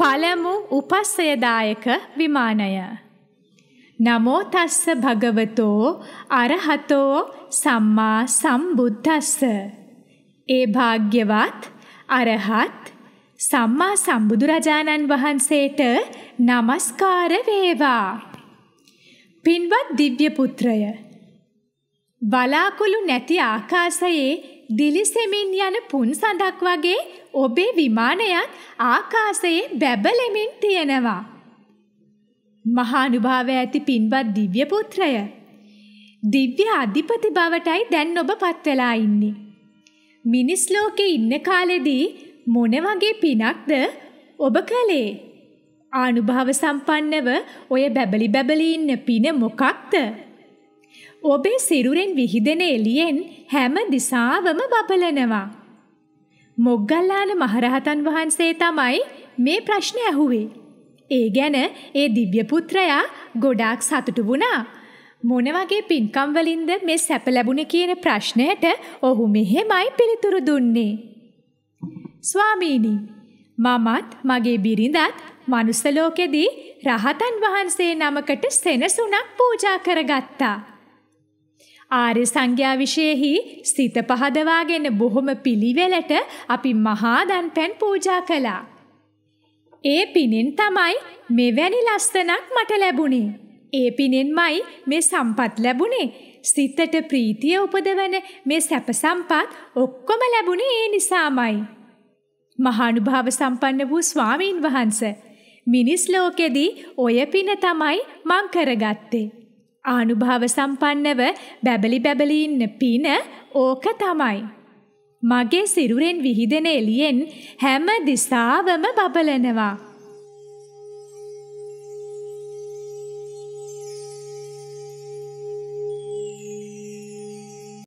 පළමු උපස්සයදායක විමානය. නමෝ තස්ස භගවතෝ අරහතෝ සම්මා සම්බුද්දස්ස. ඒ භාග්‍යවත් අරහත් සම්මා සම්බුදුරජාණන් වහන්සේට নমස්කාර වේවා. පින්වත් දිව්‍ය පුත්‍රය බලාකුළු නැති ආකාශයේ දිලිසෙමින් යන පුන් සඳක් වගේ ඔබේ විමානයත් ආකාශයේ බැබලෙමින් තියෙනවා. මහානුභාවය ඇති පින්වත් දිව්‍ය පුත්‍රය. දිව්‍ය අධිපති බවටයි දැන් ඔබ පත් වෙලා ඉන්නේ. මිනිස් ලෝකේ ඉන්න කාලෙදී මොන වගේ පිනක්ද ඔබ කළේ? ආනුභාව සම්පන්නව ඔය බැබලි බැබලි ඉන්න පින මොකක්ද? ඔබේ සිරුරෙන් විහිදෙන එළියෙන් හැම දිසාවම බබලනවා. මොග්ගල්ලාන මහරහතන් වහන්සේ තමයි මේ ප්‍රශ්නේ ඇහුවේ. ඒ ගැන ඒ දිව්‍ය පුත්‍රයා ගොඩාක් සතුටු වුණා. මොන වගේ පින්කම් වලින්ද මේ සැප ලැබුණේ කියන ප්‍රශ්නයට ඔහු මෙහෙමයි පිළිතුරු දුන්නේ. ස්වාමීනි, මමත් මගේ බිරිඳත් මනුස්ස ලෝකෙදී රහතන් වහන්සේ නමකට සෙනසුණක් පූජා කරගත්තා. ආර්ය සංඥා විශේෂෙහි සිත පහදවාගෙන බොහොම පිළිවෙලට අපි මහා දන්පැන් පූජා කළා. ඒ පිනෙන් තමයි මෙවැනි ලස්සනක් මට ලැබුණේ. ඒ පිනෙන්මයි මේ සම්පත් ලැබුණේ. සිතට ප්‍රීතිය උපදවන මේ සැප සම්පත් ඔක්කොම ලැබුණේ ඒ නිසාමයි. මහානුභාව සම්පන්න වූ ස්වාමීන් වහන්සේ මිනිස් ලෝකෙදී ඔය පින තමයි මං කරගත්තේ. ආනුභාව සම්පන්නව බැබලි බැබලි ඉන්න පින ඕක තමයි. මගේ සිරුරෙන් විහිදෙන එළියෙන් හැම දිසාවම බබලනවා.